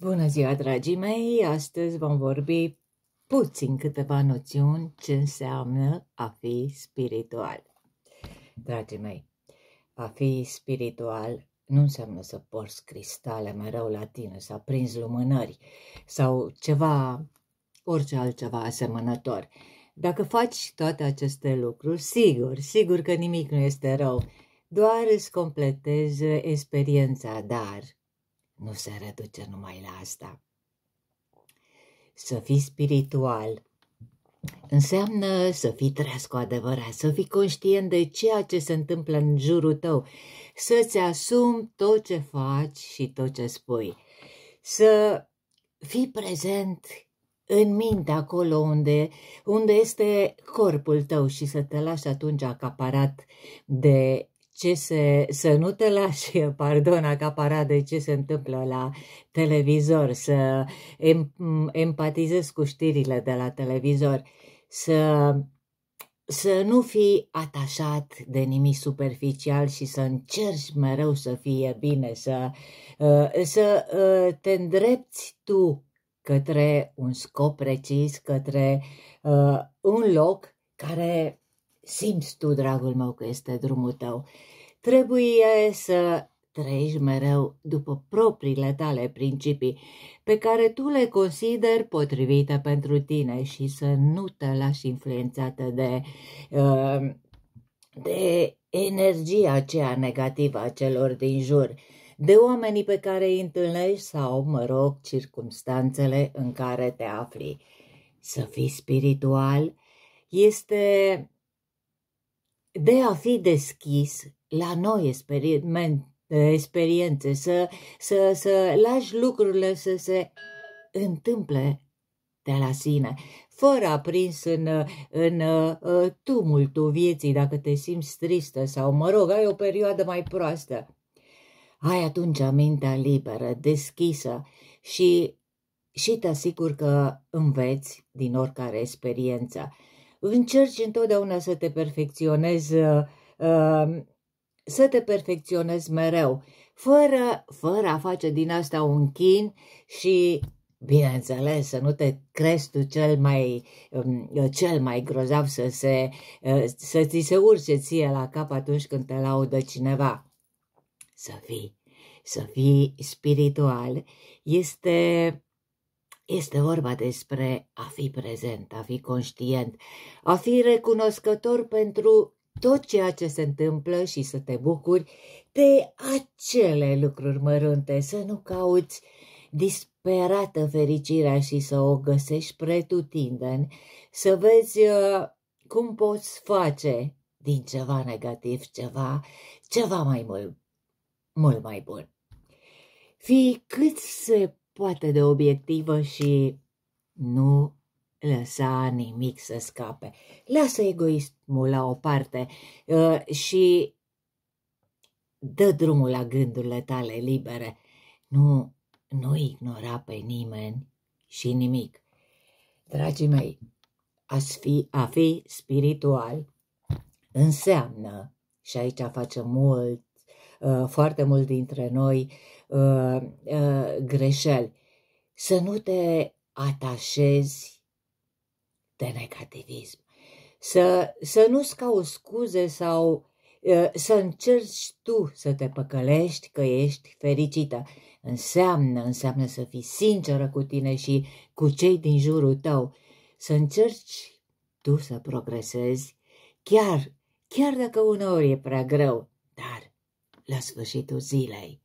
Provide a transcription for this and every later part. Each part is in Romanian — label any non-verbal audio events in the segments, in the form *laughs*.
Bună ziua, dragii mei! Astăzi vom vorbi puțin câteva noțiuni ce înseamnă a fi spiritual. Dragii mei, a fi spiritual nu înseamnă să porți cristale mereu la tine, să aprinzi lumânări sau ceva, orice altceva asemănător. Dacă faci toate aceste lucruri, sigur, sigur că nimic nu este rău, doar îți completezi experiența, dar nu se reduce numai la asta. Să fii spiritual înseamnă să fii treaz cu adevărat, să fii conștient de ceea ce se întâmplă în jurul tău, să-ți asumi tot ce faci și tot ce spui, să fii prezent în minte acolo unde, unde este corpul tău și să te lași atunci acaparat de ce se, să nu te lași, *laughs* pardon, acaparat de ce se întâmplă la televizor, să em, empatizezi cu știrile de la televizor, să, să nu fii atașat de nimic superficial și să încerci mereu să fie bine, să, uh, să uh, te îndrepți tu către un scop precis, către uh, un loc care Simți tu, dragul meu, că este drumul tău. Trebuie să trăiești mereu după propriile tale principii pe care tu le consideri potrivite pentru tine și să nu te lași influențată de, uh, de energia aceea negativă a celor din jur, de oamenii pe care îi întâlnești sau, mă rog, circumstanțele în care te afli. Să fii spiritual este de a fi deschis la noi experimente, experiențe, să, să, să lași lucrurile să se întâmple de la sine, fără aprins în, în uh, tumultul vieții, dacă te simți tristă sau, mă rog, ai o perioadă mai proastă. Ai atunci mintea liberă, deschisă și, și te asigur că înveți din oricare experiență încerci întotdeauna să te perfecționezi, uh, um, să te perfecționezi mereu, fără, fără a face din asta un chin și Bineînțeles, să nu te crezi tu cel mai, um, cel mai grozav să, se, uh, să ți se urce ție la cap atunci când te laudă cineva. Să fii, să fii spiritual este este vorba despre a fi prezent, a fi conștient, a fi recunoscător pentru tot ceea ce se întâmplă și să te bucuri de acele lucruri mărunte, să nu cauți disperată fericirea și să o găsești pretutindeni, să vezi uh, cum poți face din ceva negativ ceva, ceva mai mult, mult mai bun. Fii cât se poate de obiectivă și nu lăsa nimic să scape. Lasă egoismul la o parte uh, și dă drumul la gândurile tale libere. Nu, nu ignora pe nimeni și nimic. Dragii mei, a fi, a fi spiritual înseamnă, și aici face mult Uh, foarte mult dintre noi uh, uh, greșeli. Să nu te atașezi de negativism. Să, să nu-ți cauți scuze sau să încerci tu să te păcălești că ești fericită. Înseamnă, înseamnă să fii sinceră cu tine și cu cei din jurul tău. Să încerci tu să progresezi, chiar, chiar dacă uneori e prea greu la sfârșitul zilei.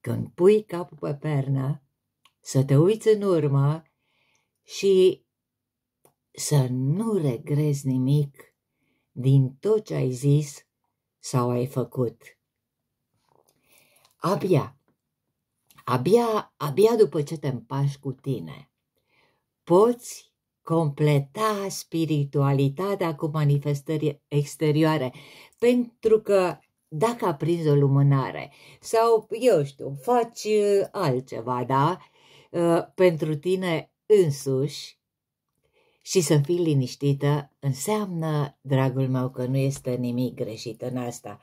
Când pui capul pe pernă, să te uiți în urmă și să nu regrezi nimic din tot ce ai zis sau ai făcut. Abia, abia, abia după ce te împași cu tine, poți completa spiritualitatea cu manifestări exterioare, pentru că dacă aprinzi o lumânare sau, eu știu, faci uh, altceva, da? Uh, pentru tine însuși și să fii liniștită înseamnă, dragul meu, că nu este nimic greșit în asta.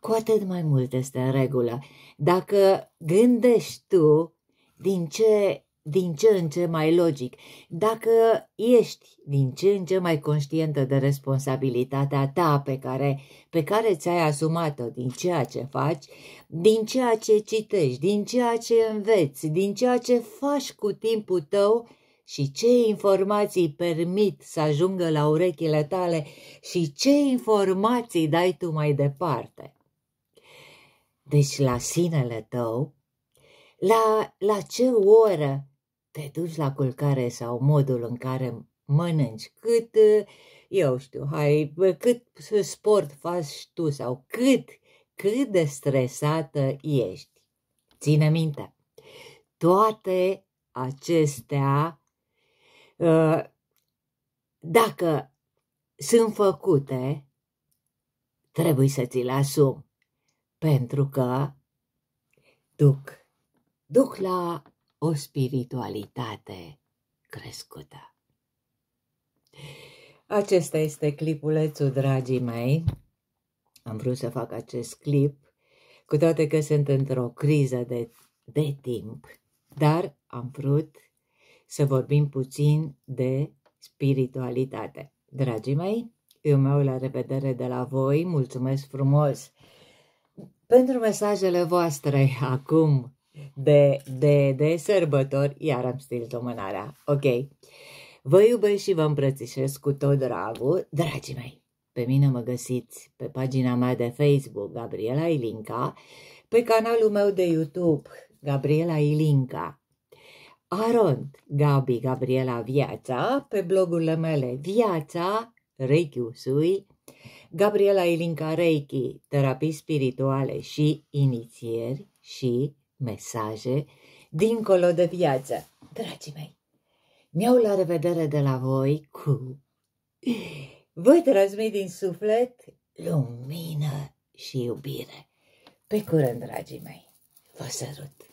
Cu atât mai mult este în regulă. Dacă gândești tu din ce din ce în ce mai logic, dacă ești din ce în ce mai conștientă de responsabilitatea ta pe care, pe care ți-ai asumat-o din ceea ce faci, din ceea ce citești, din ceea ce înveți, din ceea ce faci cu timpul tău și ce informații permit să ajungă la urechile tale și ce informații dai tu mai departe. Deci la sinele tău, la, la ce oră te duci la culcare sau modul în care mănânci, cât, eu știu, hai, cât sport faci tu sau cât, cât de stresată ești. Ține minte, toate acestea, ă, dacă sunt făcute, trebuie să ți le asumi, pentru că duc, duc la o spiritualitate crescută. Acesta este clipulețul, dragii mei. Am vrut să fac acest clip, cu toate că sunt într-o criză de, de timp, dar am vrut să vorbim puțin de spiritualitate. Dragii mei, eu mă la revedere de la voi, mulțumesc frumos pentru mesajele voastre acum de, de, de sărbători, iar am stilit-o mânarea. Ok. Vă iubesc și vă îmbrățișez cu tot dragul, dragii mei. Pe mine mă găsiți pe pagina mea de Facebook, Gabriela Ilinca, pe canalul meu de YouTube, Gabriela Ilinca. Arond, Gabi, Gabriela Viața, pe blogurile mele Viața, Usui, Gabriela Ilinca Reiki, terapii spirituale și inițieri și mesaje dincolo de viață. Dragii mei, mi-au la revedere de la voi cu... *laughs* Voi transmit din suflet lumină și iubire. Pe curând, dragii mei, vă sărut!